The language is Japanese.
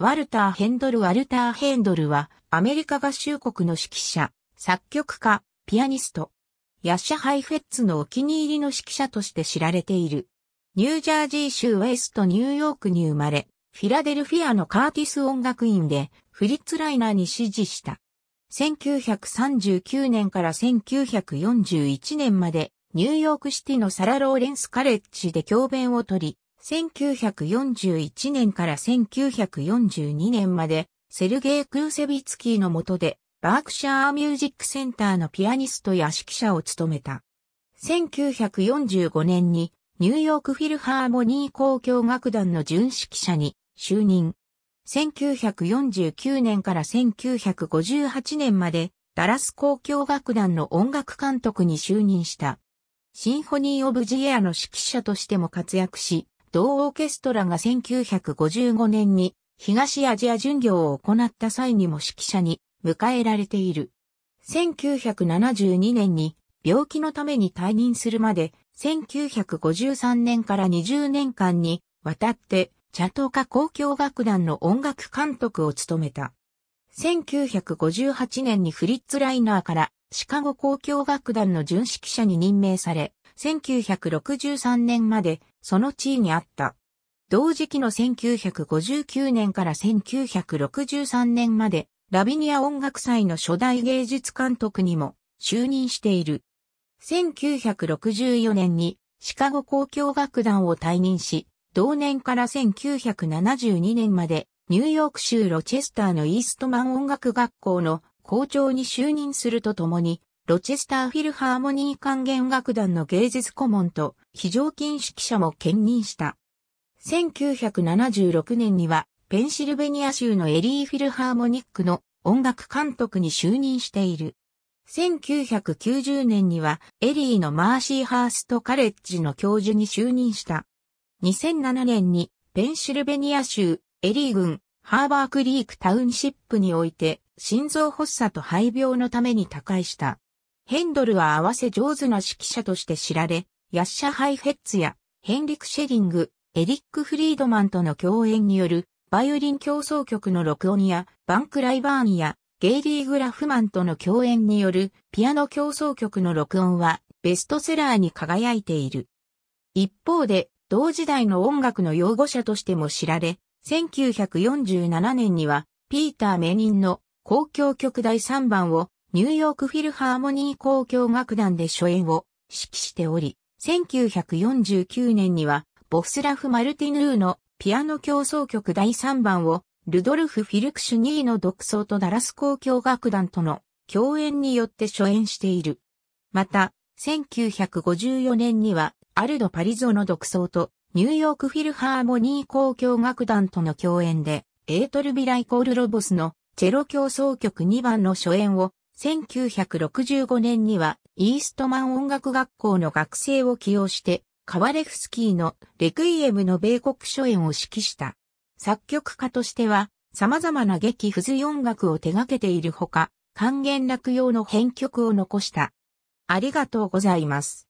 ワルター・ヘンドル・ワルター・ヘンドルは、アメリカ合衆国の指揮者、作曲家、ピアニスト。ヤッシャ・ハイフェッツのお気に入りの指揮者として知られている。ニュージャージー州ウェストニューヨークに生まれ、フィラデルフィアのカーティス音楽院で、フリッツ・ライナーに師事した。1939年から1941年まで、ニューヨークシティのサラ・ローレンス・カレッジで教鞭を取り、1941年から1942年まで、セルゲイ・クーセビツキーの下で、バークシャーミュージックセンターのピアニストや指揮者を務めた。1945年に、ニューヨークフィルハーモニー交響楽団の準指揮者に就任。1949年から1958年まで、ダラス交響楽団の音楽監督に就任した。シンフォニー・オブ・ジエアの指揮者としても活躍し、同オーケストラが1955年に東アジア巡業を行った際にも指揮者に迎えられている。1972年に病気のために退任するまで1953年から20年間にわたってチャトカ交響楽団の音楽監督を務めた。1958年にフリッツ・ライナーからシカゴ交響楽団の準指揮者に任命され、1963年までその地位にあった。同時期の1959年から1963年まで、ラビニア音楽祭の初代芸術監督にも就任している。1964年にシカゴ交響楽団を退任し、同年から1972年までニューヨーク州ロチェスターのイーストマン音楽学校の校長に就任するとともにロチェスターフィルハーモニー管弦楽団の芸術顧問と非常勤指揮者も兼任した。1976年にはペンシルベニア州のエリーフィルハーモニックの音楽監督に就任している。1990年にはエリーのマーシーハーストカレッジの教授に就任した。2007年にペンシルベニア州エリー郡ハーバークリークタウンシップにおいて心臓発作と肺病のために他界した。ヘンドルは合わせ上手な指揮者として知られ、ヤッシャ・ハイフェッツやヘンリク・シェリング、エリック・フリードマンとの共演によるバイオリン競奏曲の録音やバンク・ライバーンやゲイリー・グラフマンとの共演によるピアノ競奏曲の録音はベストセラーに輝いている。一方で同時代の音楽の擁護者としても知られ、1947年にはピーター・メニンの公共曲第3番をニューヨークフィルハーモニー交響楽団で初演を指揮しており、1949年にはボスラフ・マルティヌーのピアノ競奏曲第3番をルドルフ・フィルクシュニーの独奏とダラス交響楽団との共演によって初演している。また、1954年にはアルド・パリゾの独奏とニューヨークフィルハーモニー交響楽団との共演でエートルビライコールロボスのチェロ競争曲2番の初演を1965年にはイーストマン音楽学校の学生を起用して、カワレフスキーのレクイエムの米国初演を指揮した。作曲家としては、様々な劇付随音楽を手掛けているほか、還元落用の編曲を残した。ありがとうございます。